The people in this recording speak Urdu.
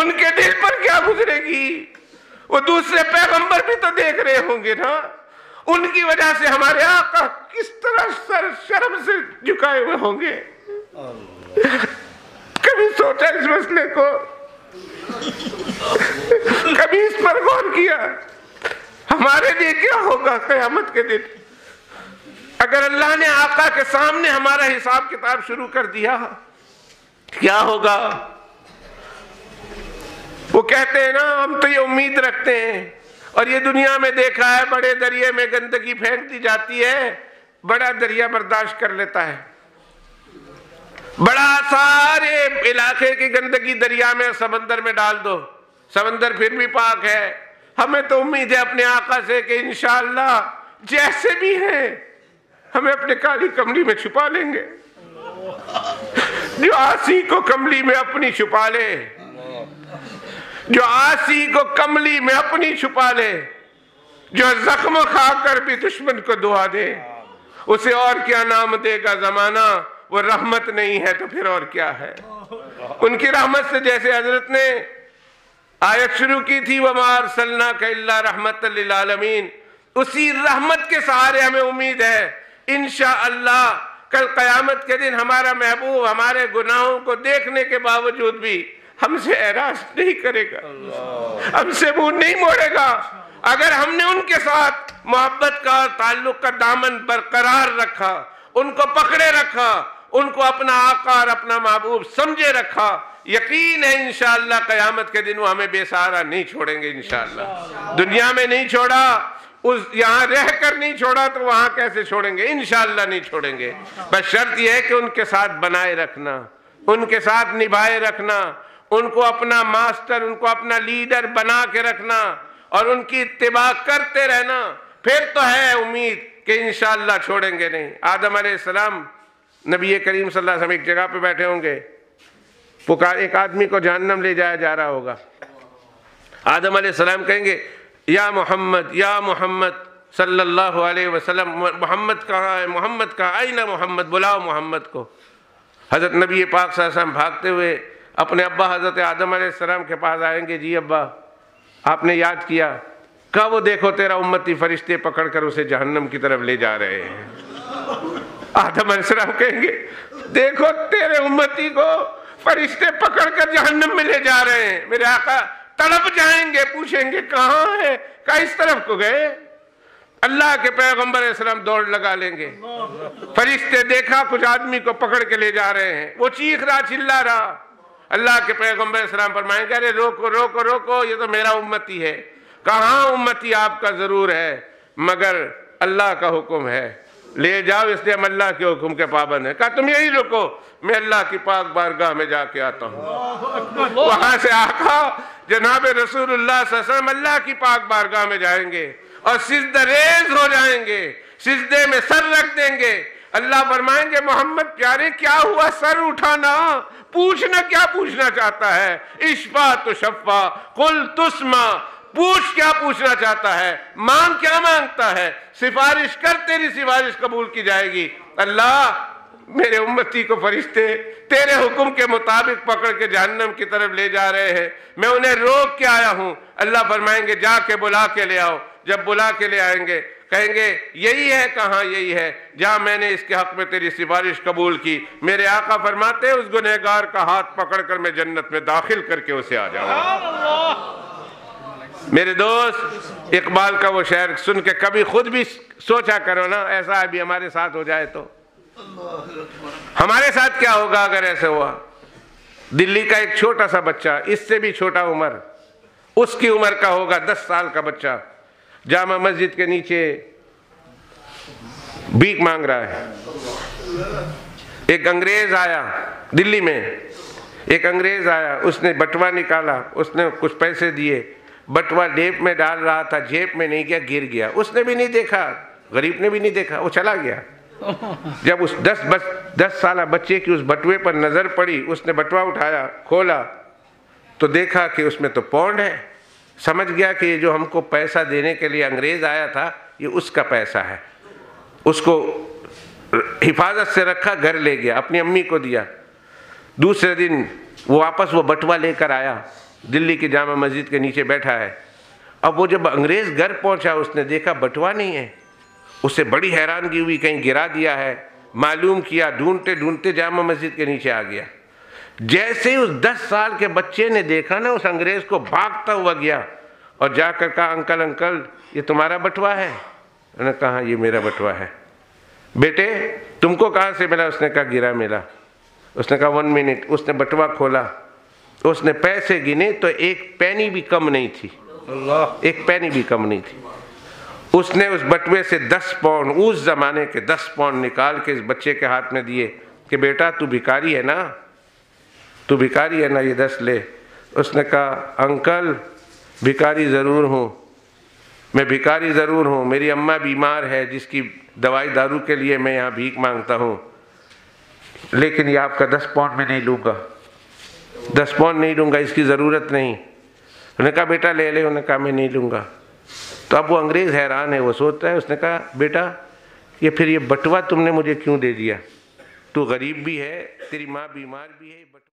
ان کے دل پر کیا گزرے گی وہ دوسرے پیغمبر بھی تو دیکھ رہے ہوں گے نا ان کی وجہ سے ہمارے آقا کس طرح سر شرم سے جھکائے ہوئے ہوں گے کبھی سوچا اس مسئلے کو کبھی اس پر غور کیا ہمارے لیے کیا ہوگا قیامت کے دن اگر اللہ نے آقا کے سامنے ہمارا حساب کتاب شروع کر دیا کیا ہوگا وہ کہتے ہیں نا ہم تو یہ امید رکھتے ہیں اور یہ دنیا میں دیکھا ہے بڑے دریا میں گندگی پھینک دی جاتی ہے بڑا دریا برداشت کر لیتا ہے بڑا سارے علاقے کی گندگی دریا میں سمندر میں ڈال دو سمندر پھر بھی پاک ہے ہمیں تو امید ہے اپنے آقا سے کہ انشاءاللہ جیسے بھی ہیں ہمیں اپنے کالی کملی میں چھپا لیں گے جو آسی کو کملی میں اپنی چھپا لے جو آسی کو کملی میں اپنی چھپا لے جو زخم کھا کر بھی دشمن کو دعا دے اسے اور کیا نام دے گا زمانہ وہ رحمت نہیں ہے تو پھر اور کیا ہے ان کی رحمت سے جیسے حضرت نے آیت شروع کی تھی وَمَا سلنا کے اللہ لِلْعَالَمِينَ اسی رحمت کے سہارے ہمیں امید ہے انشاءاللہ کل قیامت کے دن ہمارا محبوب ہمارے گناہوں کو دیکھنے کے باوجود بھی ہم سے اعراض نہیں کرے گا ہم سے وہ نہیں موڑے گا اگر ہم نے ان کے ساتھ محبت کا تعلق کا دامن برقرار رکھا ان کو پکڑے رکھا ان کو اپنا آقا اور اپنا محبوب قیامت کے دن وہ ہمیں بے سارا نہیں چھوڑیں گے انشاءاللہ دنیا میں نہیں چھوڑا اس یہاں رہ کر نہیں چھوڑا تو وہاں کیسے چھوڑیں گے انشاءاللہ نہیں چھوڑیں گے بس شرط یہ ہے کہ ان کے ساتھ بنائے رکھنا ان کے ساتھ نبھائے رکھنا ان کو اپنا ماسٹر ان کو اپنا لیڈر بنا کے رکھنا اور ان کی اتباع کرتے رہنا پھر تو ہے امید کہ انشاءاللہ چھوڑیں گے نہیں آدم علیہ السلام نبی کریم صلی اللہ علیہ وسلم ایک جگہ پہ بیٹھے ہوں گے ایک آدمی کو جہنم لے جایا جا رہا ہوگا آدم علیہ السلام کہیں گے یا محمد یا محمد صلی اللہ علیہ وسلم محمد کہاں ہے محمد کہاں آئی نہ محمد بلاؤ محمد کو حضرت نبی پاک صلی اللہ علیہ وسلم بھاگتے ہوئے اپنے ابا حضرت آدم علیہ السلام کے پاس آئیں گے جی ابا آپ نے یاد کیا وہ دیکھو تیرا امتی فرشتے پکڑ کر اسے جہنم کی طرف لے جا رہے ہیں آدم علیہ السلام کہیں گے دیکھو تیرے امتی کو فرشتے پکڑ کر جہنم میں لے جا رہے ہیں میرے آقا تڑپ جائیں گے پوچھیں گے کہاں ہے کہا اس طرف کو گئے اللہ کے پیغمبر علیہ السلام دوڑ لگا لیں گے فرشتے دیکھا کچھ آدمی کو پکڑ کے لے جا رہے ہیں وہ چیخ رہا چلا رہا اللہ کے پیغمبر اسلام فرمائیں کہہ گے ارے روکو روکو روکو یہ تو میرا امتی ہے کہاں امتی آپ کا ضرور ہے مگر اللہ کا حکم ہے لے جاؤ اس لیے ہم اللہ کے حکم کے پابند ہیں کہا تم یہی رکو میں اللہ کی پاک بارگاہ میں جا کے آتا ہوں وہاں سے آقا جناب رسول اللہ صلی اللہ علیہ وسلم اللہ کی پاک بارگاہ میں جائیں گے اور سجدہ ریز ہو جائیں گے سجدے میں سر رکھ دیں گے اللہ فرمائیں گے محمد پیارے کیا ہوا سر اٹھانا پوچھنا کیا پوچھنا چاہتا ہے اشفا تو شفا کل کیا پوچھنا چاہتا ہے مانگ کیا مانگتا ہے سفارش کر تیری سفارش قبول کی جائے گی اللہ میرے امتی کو فرشتے تیرے حکم کے مطابق پکڑ کے جہنم کی طرف لے جا رہے ہیں میں انہیں روک کے آیا ہوں اللہ فرمائیں گے جا کے بلا کے لے آؤ جب بلا کے لے آئیں گے کہیں گے یہی ہے کہاں یہی ہے جہاں میں نے اس کے حق میں تیری سفارش قبول کی میرے آقا فرماتے ہیں اس گنہگار کا ہاتھ پکڑ کر میں جنت میں داخل کر کے اسے آ جاؤں میرے دوست اقبال کا وہ شہر سن کے کبھی خود بھی سوچا کرو نا ایسا ابھی ہمارے ساتھ ہو جائے تو ہمارے ساتھ کیا ہوگا اگر ایسے ہوا دلی کا ایک چھوٹا سا بچہ اس سے بھی چھوٹا عمر اس کی عمر کا ہوگا دس سال کا بچہ جامع مسجد کے نیچے بیک مانگ رہا ہے ایک انگریز آیا دلی میں ایک انگریز آیا اس نے بٹوا نکالا اس نے کچھ پیسے دیے بٹوا ڈیپ میں ڈال رہا تھا جیب میں نہیں گیا گر گیا اس نے بھی نہیں دیکھا غریب نے بھی نہیں دیکھا وہ چلا گیا جب اس دس بس دس سالہ بچے کی اس بٹوے پر نظر پڑی اس نے بٹوا اٹھایا کھولا تو دیکھا کہ اس میں تو پونڈ ہے سمجھ گیا کہ یہ جو ہم کو پیسہ دینے کے لیے انگریز آیا تھا یہ اس کا پیسہ ہے اس کو حفاظت سے رکھا گھر لے گیا اپنی امی کو دیا دوسرے دن وہ واپس وہ بٹوا لے کر آیا دلی کی جامع مسجد کے نیچے بیٹھا ہے اب وہ جب انگریز گھر پہنچا اس نے دیکھا بٹوا نہیں ہے اسے بڑی حیرانگی ہوئی کہیں گرا دیا ہے معلوم کیا ڈھونڈتے ڈھونڈتے جامع مسجد کے نیچے آ گیا جیسے ہی اس دس سال کے بچے نے دیکھا نا اس انگریز کو بھاگتا ہوا گیا اور جا کر کہا انکل انکل یہ تمہارا بٹوا ہے انہوں نے کہا یہ میرا بٹوا ہے بیٹے تم کو کہاں سے ملا اس نے کہا گرا ملا اس نے کہا ون منٹ اس نے بٹوا کھولا اس نے پیسے گنے تو ایک پینی بھی کم نہیں تھی ایک پینی بھی کم نہیں تھی اس نے اس بٹوے سے دس پاؤنڈ اس زمانے کے دس پاؤنڈ نکال کے اس بچے کے ہاتھ میں دیے کہ بیٹا تو بھکاری ہے نا تو بھکاری ہے نا یہ دس لے اس نے کہا انکل بھکاری ضرور ہوں میں بھکاری ضرور ہوں میری اماں بیمار ہے جس کی دوائی دارو کے لیے میں یہاں بھیک مانگتا ہوں لیکن یہ آپ کا دس پاؤنڈ میں نہیں لوں گا دس پاؤنڈ نہیں لوں گا اس کی ضرورت نہیں انہوں نے کہا بیٹا لے لے انہوں نے کہا میں نہیں لوں گا تو اب وہ انگریز حیران ہے وہ سوتا ہے اس نے کہا بیٹا یہ پھر یہ بٹوا تم نے مجھے کیوں دے دیا تو غریب بھی ہے تیری ماں بیمار بھی ہے